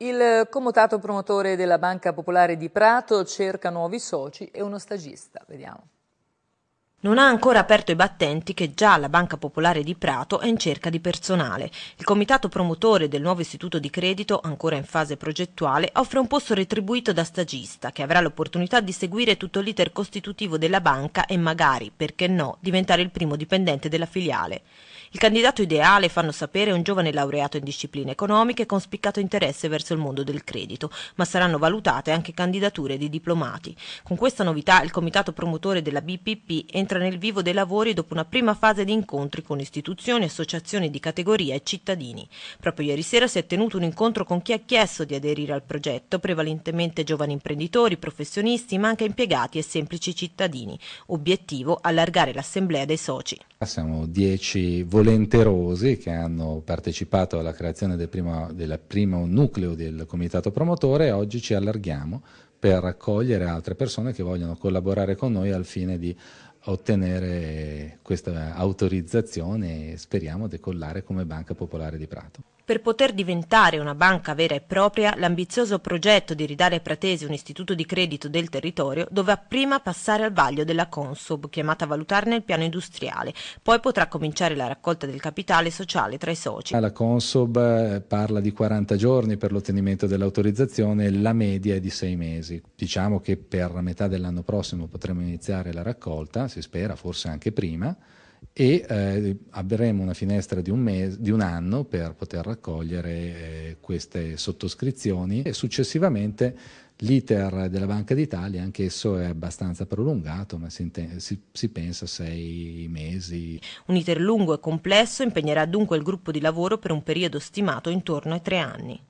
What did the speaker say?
Il comutato promotore della Banca Popolare di Prato cerca nuovi soci e uno stagista. Vediamo. Non ha ancora aperto i battenti che già la Banca Popolare di Prato è in cerca di personale. Il comitato promotore del nuovo istituto di credito, ancora in fase progettuale, offre un posto retribuito da stagista che avrà l'opportunità di seguire tutto l'iter costitutivo della banca e magari, perché no, diventare il primo dipendente della filiale. Il candidato ideale, fanno sapere, è un giovane laureato in discipline economiche con spiccato interesse verso il mondo del credito, ma saranno valutate anche candidature di diplomati. Con questa novità il comitato promotore della BPP entra entra nel vivo dei lavori dopo una prima fase di incontri con istituzioni, associazioni di categoria e cittadini. Proprio ieri sera si è tenuto un incontro con chi ha chiesto di aderire al progetto, prevalentemente giovani imprenditori, professionisti, ma anche impiegati e semplici cittadini. Obiettivo allargare l'assemblea dei soci. Ah, siamo dieci volenterosi che hanno partecipato alla creazione del primo, del primo nucleo del comitato promotore e oggi ci allarghiamo per raccogliere altre persone che vogliono collaborare con noi al fine di ottenere questa autorizzazione e speriamo decollare come Banca Popolare di Prato. Per poter diventare una banca vera e propria, l'ambizioso progetto di ridare ai pratesi un istituto di credito del territorio dovrà prima passare al vaglio della Consob, chiamata a valutarne il piano industriale. Poi potrà cominciare la raccolta del capitale sociale tra i soci. La Consob eh, parla di 40 giorni per l'ottenimento dell'autorizzazione, la media è di 6 mesi. Diciamo che per metà dell'anno prossimo potremo iniziare la raccolta, si spera forse anche prima, e eh, avremo una finestra di un, mese, di un, anno per poter raccogliere eh, queste sottoscrizioni e successivamente l'iter della Banca d'Italia, anch'esso è abbastanza prolungato, ma si, si, si pensa sei mesi. Un iter lungo e complesso impegnerà dunque il gruppo di lavoro per un periodo stimato intorno ai tre anni.